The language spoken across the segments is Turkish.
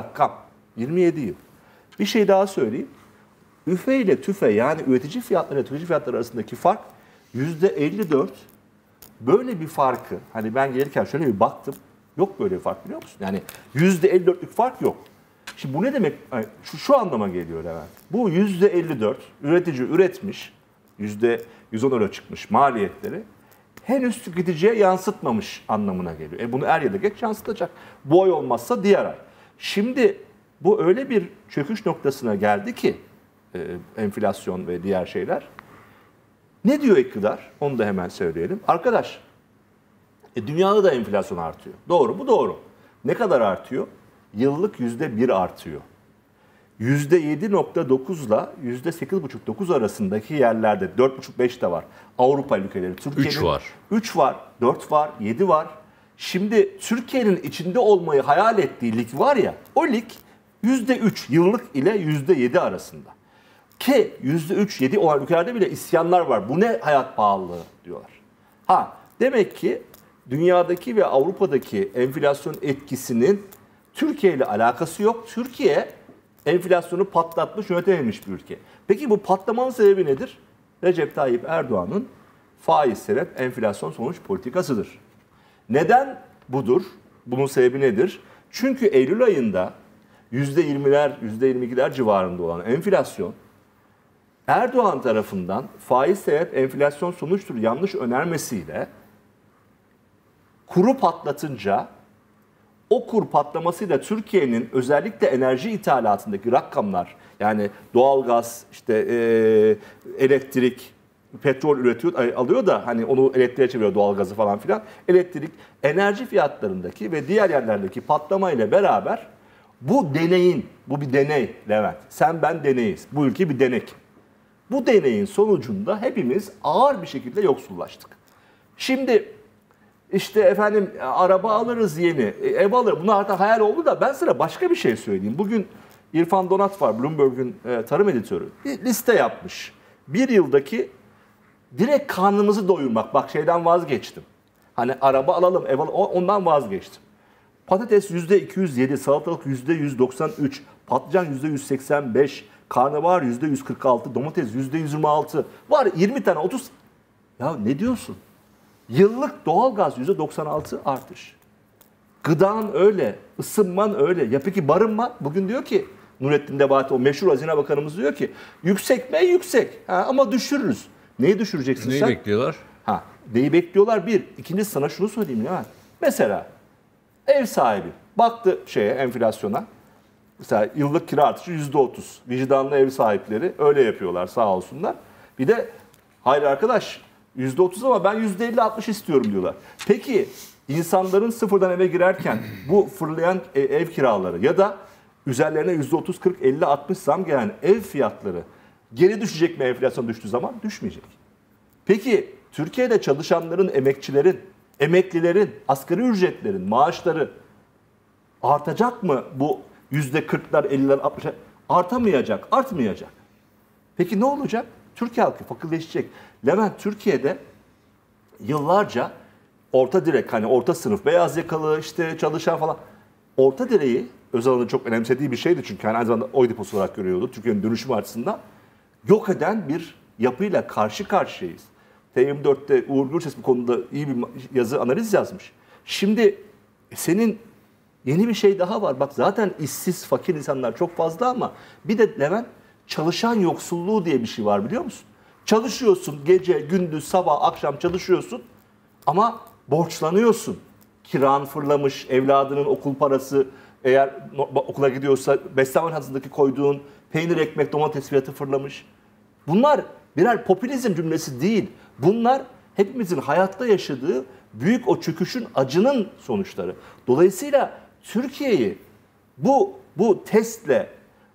rakam. 27 yıl. Bir şey daha söyleyeyim. Üfe ile tüfe yani üretici fiyatları ile tüketici fiyatları arasındaki fark %54. Böyle bir farkı hani ben gelirken şöyle bir baktım. Yok böyle bir fark biliyor musun? Yani %54'lük fark yok. Şimdi bu ne demek? Yani şu, şu anlama geliyor Levent. Bu %54 üretici üretmiş. %110 euro çıkmış maliyetleri henüz tüketiciye yansıtmamış anlamına geliyor. E bunu er ya da geç yansıtacak. Bu ay olmazsa diğer ay. Şimdi bu öyle bir çöküş noktasına geldi ki e, enflasyon ve diğer şeyler. Ne diyor iktidar? Onu da hemen söyleyelim. Arkadaş, e, dünyada da enflasyon artıyor. Doğru bu doğru. Ne kadar artıyor? Yıllık yüzde bir artıyor. Yüzde yedi nokta dokuzla yüzde sekiz buçuk dokuz arasındaki yerlerde dört buçuk beş de var. Avrupa ülkeleri, Türkiye'nin. Üç var. Üç var, dört var, yedi var. Şimdi Türkiye'nin içinde olmayı hayal ettiği lig var ya o lig %3 yıllık ile %7 arasında. Ki %3-7 olan ülkelerde bile isyanlar var. Bu ne hayat pahalılığı diyorlar. Ha demek ki dünyadaki ve Avrupa'daki enflasyon etkisinin Türkiye ile alakası yok. Türkiye enflasyonu patlatmış, yönetememiş bir ülke. Peki bu patlamanın sebebi nedir? Recep Tayyip Erdoğan'ın faiz sebep enflasyon sonuç politikasıdır. Neden budur? Bunun sebebi nedir? Çünkü Eylül ayında %20'ler, %22'ler civarında olan enflasyon Erdoğan tarafından faiz sebep enflasyon sonuçtur yanlış önermesiyle kuru patlatınca o kur patlamasıyla Türkiye'nin özellikle enerji ithalatındaki rakamlar yani doğalgaz, işte e, elektrik, petrol üretiyor, alıyor da hani onu elektriğe çeviriyor doğalgazı falan filan. Elektrik enerji fiyatlarındaki ve diğer yerlerdeki patlama ile beraber bu deneyin, bu bir deney Levent. Sen ben deneyiz. Bu ülke bir denek. Bu deneyin sonucunda hepimiz ağır bir şekilde yoksullaştık. Şimdi işte efendim araba alırız yeni, e, ev alır, Bunlar artık hayal oldu da ben sana başka bir şey söyleyeyim. Bugün İrfan Donat var, Bloomberg'un e, tarım editörü. Bir liste yapmış. Bir yıldaki direkt karnımızı doyurmak. Bak şeyden vazgeçtim. Hani araba alalım, ev alalım. Ondan vazgeçtim. Patates %207, salatalık %193, patlıcan %185, karnabahar %146, domates %126. Var 20 tane 30. Ya ne diyorsun? Yıllık doğalgaz %96 artış. Gıdan öyle, ısınman öyle. Ya peki barınma? Bugün diyor ki Nurettin Nebati o meşhur Hazine Bakanımız diyor ki yüksek mi yüksek ha, ama düşürürüz. Neyi düşüreceksin Neyi sen? Neyi bekliyorlar? Ha, neyi bekliyorlar bir. İkincisi sana şunu söyleyeyim ya. Mesela ev sahibi baktı şeye enflasyona. Mesela yıllık kira artışı yüzde otuz. Vicdanlı ev sahipleri öyle yapıyorlar sağ olsunlar. Bir de hayır arkadaş yüzde otuz ama ben yüzde elli altmış istiyorum diyorlar. Peki insanların sıfırdan eve girerken bu fırlayan e, ev kiraları ya da üzerlerine yüzde otuz, kırk, elli, altmış zam gelen ev fiyatları Geri düşecek mi enflasyon düştüğü zaman? Düşmeyecek. Peki Türkiye'de çalışanların, emekçilerin, emeklilerin, asgari ücretlerin maaşları artacak mı bu yüzde 40'lar, 50'ler, 60'lar? Artamayacak, artmayacak. Peki ne olacak? Türkiye halkı fakirleşecek. Levent Türkiye'de yıllarca orta direk hani orta sınıf beyaz yakalı işte çalışan falan orta direği Özal'ın çok önemsediği bir şeydi çünkü hani aynı zamanda oy deposu olarak görüyordu Türkiye'nin dönüşümü açısından yok eden bir yapıyla karşı karşıyayız. T24'te Uğur Gürses bu konuda iyi bir yazı analiz yazmış. Şimdi e, senin yeni bir şey daha var. Bak zaten işsiz, fakir insanlar çok fazla ama bir de Levent çalışan yoksulluğu diye bir şey var biliyor musun? Çalışıyorsun gece, gündüz, sabah, akşam çalışıyorsun ama borçlanıyorsun. Kiran fırlamış, evladının okul parası eğer okula gidiyorsa beslenme hazındaki koyduğun peynir, ekmek, domates fiyatı fırlamış. Bunlar birer popülizm cümlesi değil. Bunlar hepimizin hayatta yaşadığı büyük o çöküşün acının sonuçları. Dolayısıyla Türkiye'yi bu bu testle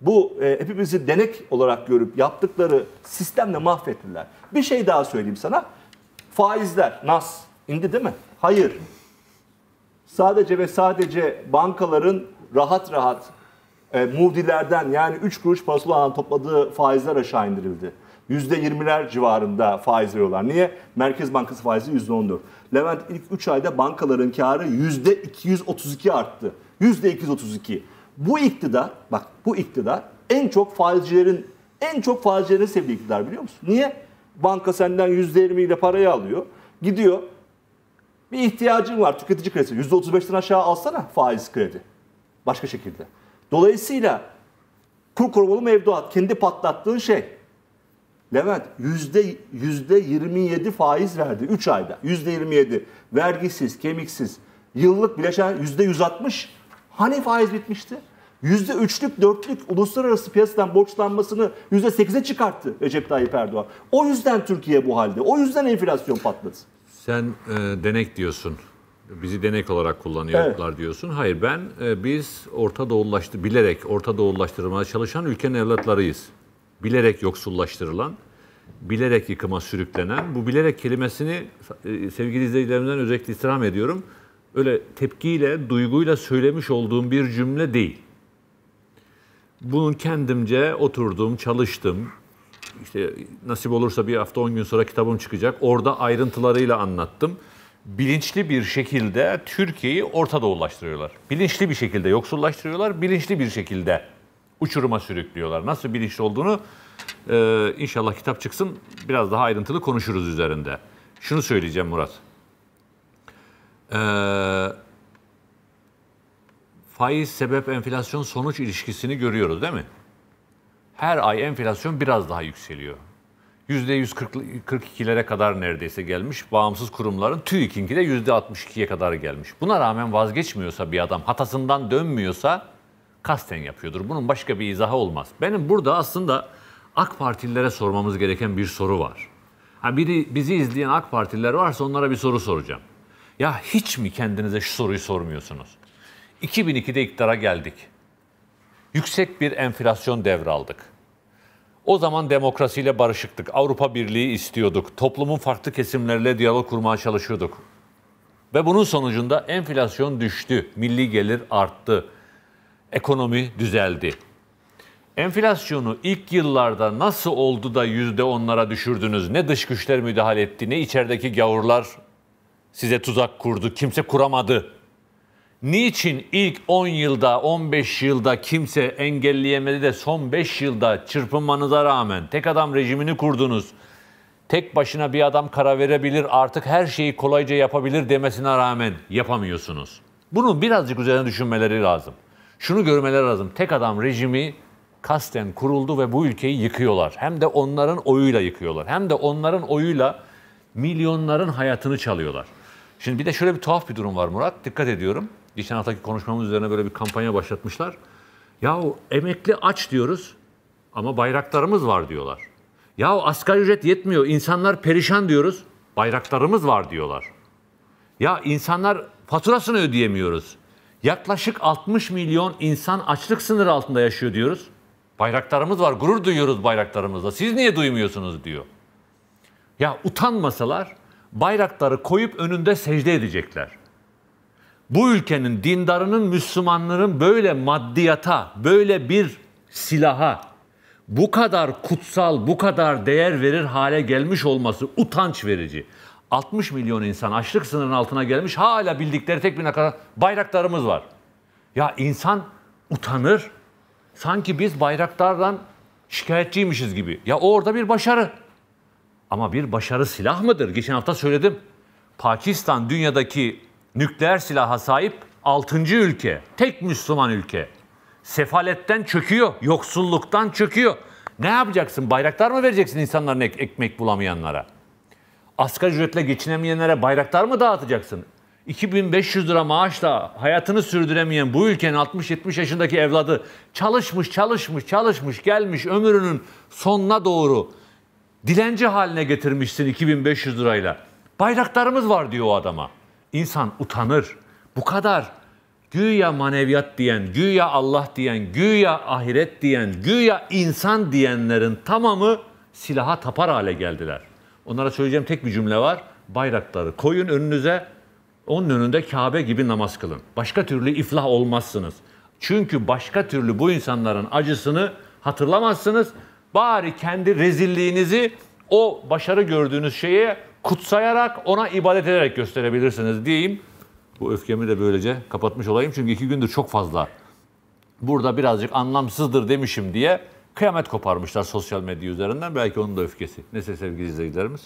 bu e, hepimizi denek olarak görüp yaptıkları sistemle mahvettiler. Bir şey daha söyleyeyim sana. Faizler, nas indi değil mi? Hayır. Sadece ve sadece bankaların rahat rahat e, Moody'lerden yani 3 kuruş parasal alan topladığı faizler aşağı indirildi. %20'ler civarında faiz veriyorlar. Niye? Merkez Bankası faizi %14. Levent ilk 3 ayda bankaların karı %232 arttı. %232. Bu iktidar, bak bu iktidar en çok faizcilerin en çok faizcilerin sevdiği iktidar biliyor musun? Niye? Banka senden %20 ile parayı alıyor. Gidiyor bir ihtiyacın var tüketici kredisi. %35'ten aşağı alsana faiz kredi. Başka şekilde. Dolayısıyla kur korumalı mevduat kendi patlattığın şey. Levent yüzde, yüzde 27 faiz verdi 3 ayda. Yüzde 27 vergisiz, kemiksiz. Yıllık bileşen yüzde 160. Hani faiz bitmişti? Yüzde üçlük, dörtlük uluslararası piyasadan borçlanmasını yüzde sekize çıkarttı Recep Tayyip Erdoğan. O yüzden Türkiye bu halde. O yüzden enflasyon patladı. Sen e, denek diyorsun bizi denek olarak kullanıyorlar evet. diyorsun. Hayır ben e, biz Orta Doğulaştı bilerek Orta Doğulaştırmaya çalışan ülkenin evlatlarıyız. Bilerek yoksullaştırılan, bilerek yıkıma sürüklenen. Bu bilerek kelimesini e, sevgili izleyicilerimden özellikle istirham ediyorum. Öyle tepkiyle, duyguyla söylemiş olduğum bir cümle değil. Bunun kendimce oturdum, çalıştım. İşte nasip olursa bir hafta 10 gün sonra kitabım çıkacak. Orada ayrıntılarıyla anlattım bilinçli bir şekilde Türkiye'yi Orta Doğulaştırıyorlar. Bilinçli bir şekilde yoksullaştırıyorlar, bilinçli bir şekilde uçuruma sürüklüyorlar. Nasıl bilinçli olduğunu e, inşallah kitap çıksın biraz daha ayrıntılı konuşuruz üzerinde. Şunu söyleyeceğim Murat. Ee, faiz sebep enflasyon sonuç ilişkisini görüyoruz değil mi? Her ay enflasyon biraz daha yükseliyor. %142'lere kadar neredeyse gelmiş. Bağımsız kurumların TÜİK'inki de %62'ye kadar gelmiş. Buna rağmen vazgeçmiyorsa bir adam, hatasından dönmüyorsa kasten yapıyordur. Bunun başka bir izahı olmaz. Benim burada aslında AK Partililere sormamız gereken bir soru var. Ha biri bizi izleyen AK Partililer varsa onlara bir soru soracağım. Ya hiç mi kendinize şu soruyu sormuyorsunuz? 2002'de iktidara geldik. Yüksek bir enflasyon devraldık. O zaman demokrasiyle barışıktık. Avrupa Birliği istiyorduk. Toplumun farklı kesimlerle diyalog kurmaya çalışıyorduk. Ve bunun sonucunda enflasyon düştü, milli gelir arttı, ekonomi düzeldi. Enflasyonu ilk yıllarda nasıl oldu da yüzde onlara düşürdünüz? Ne dış güçler müdahale etti, ne içerideki gavurlar size tuzak kurdu, kimse kuramadı Niçin ilk 10 yılda, 15 yılda kimse engelleyemedi de son 5 yılda çırpınmanıza rağmen tek adam rejimini kurdunuz. Tek başına bir adam karar verebilir, artık her şeyi kolayca yapabilir demesine rağmen yapamıyorsunuz. Bunun birazcık üzerine düşünmeleri lazım. Şunu görmeleri lazım. Tek adam rejimi kasten kuruldu ve bu ülkeyi yıkıyorlar. Hem de onların oyuyla yıkıyorlar. Hem de onların oyuyla milyonların hayatını çalıyorlar. Şimdi bir de şöyle bir tuhaf bir durum var Murat. Dikkat ediyorum geçen haftaki konuşmamız üzerine böyle bir kampanya başlatmışlar. Yahu emekli aç diyoruz ama bayraklarımız var diyorlar. Yahu asgari ücret yetmiyor, insanlar perişan diyoruz, bayraklarımız var diyorlar. Ya insanlar faturasını ödeyemiyoruz. Yaklaşık 60 milyon insan açlık sınırı altında yaşıyor diyoruz. Bayraklarımız var, gurur duyuyoruz bayraklarımızla. Siz niye duymuyorsunuz diyor. Ya utanmasalar bayrakları koyup önünde secde edecekler bu ülkenin dindarının, Müslümanların böyle maddiyata, böyle bir silaha bu kadar kutsal, bu kadar değer verir hale gelmiş olması utanç verici. 60 milyon insan açlık sınırının altına gelmiş. Hala bildikleri tek bir kadar bayraklarımız var. Ya insan utanır. Sanki biz bayraklardan şikayetçiymişiz gibi. Ya orada bir başarı. Ama bir başarı silah mıdır? Geçen hafta söyledim. Pakistan dünyadaki nükleer silaha sahip 6. ülke, tek Müslüman ülke. Sefaletten çöküyor, yoksulluktan çöküyor. Ne yapacaksın? bayraklar mı vereceksin insanların ek- ekmek bulamayanlara? Asgari ücretle geçinemeyenlere bayraklar mı dağıtacaksın? 2500 lira maaşla hayatını sürdüremeyen bu ülkenin 60-70 yaşındaki evladı çalışmış, çalışmış, çalışmış, gelmiş ömrünün sonuna doğru dilenci haline getirmişsin 2500 lirayla. Bayraklarımız var diyor o adama insan utanır. Bu kadar güya maneviyat diyen, güya Allah diyen, güya ahiret diyen, güya insan diyenlerin tamamı silaha tapar hale geldiler. Onlara söyleyeceğim tek bir cümle var. Bayrakları koyun önünüze, onun önünde Kabe gibi namaz kılın. Başka türlü iflah olmazsınız. Çünkü başka türlü bu insanların acısını hatırlamazsınız. Bari kendi rezilliğinizi o başarı gördüğünüz şeye kutsayarak, ona ibadet ederek gösterebilirsiniz diyeyim. Bu öfkemi de böylece kapatmış olayım. Çünkü iki gündür çok fazla burada birazcık anlamsızdır demişim diye kıyamet koparmışlar sosyal medya üzerinden. Belki onun da öfkesi. Neyse sevgili izleyicilerimiz.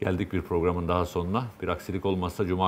Geldik bir programın daha sonuna. Bir aksilik olmazsa Cuma